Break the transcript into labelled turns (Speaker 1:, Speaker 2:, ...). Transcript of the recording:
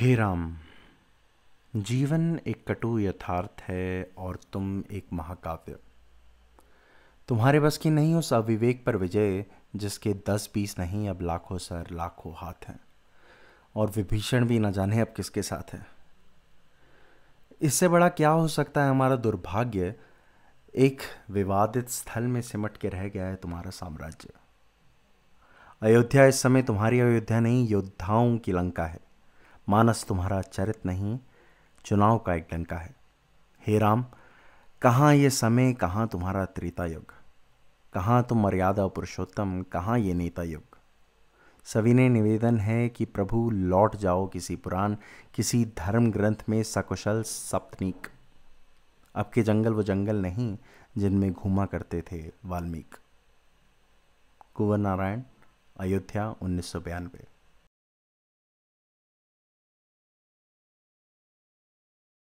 Speaker 1: हे राम जीवन एक कटु यथार्थ है और तुम एक महाकाव्य तुम्हारे बस की नहीं उस अविवेक पर विजय जिसके दस बीस नहीं अब लाखों सर लाखों हाथ हैं और विभीषण भी न जाने अब किसके साथ है इससे बड़ा क्या हो सकता है हमारा दुर्भाग्य एक विवादित स्थल में सिमट के रह गया है तुम्हारा साम्राज्य अयोध्या इस समय तुम्हारी अयोध्या नहीं योद्धाओं की लंका है मानस तुम्हारा चरित नहीं चुनाव का एक डंका है हे राम कहाँ ये समय कहाँ तुम्हारा त्रेता युग कहाँ तुम मर्यादा पुरुषोत्तम कहाँ ये नेता युग ने निवेदन है कि प्रभु लौट जाओ किसी पुराण किसी धर्म ग्रंथ में सकुशल सप्तनीक अब के जंगल वो जंगल नहीं जिनमें घूमा करते थे वाल्मीकि कुंवर नारायण
Speaker 2: अयोध्या उन्नीस सौ बयानवे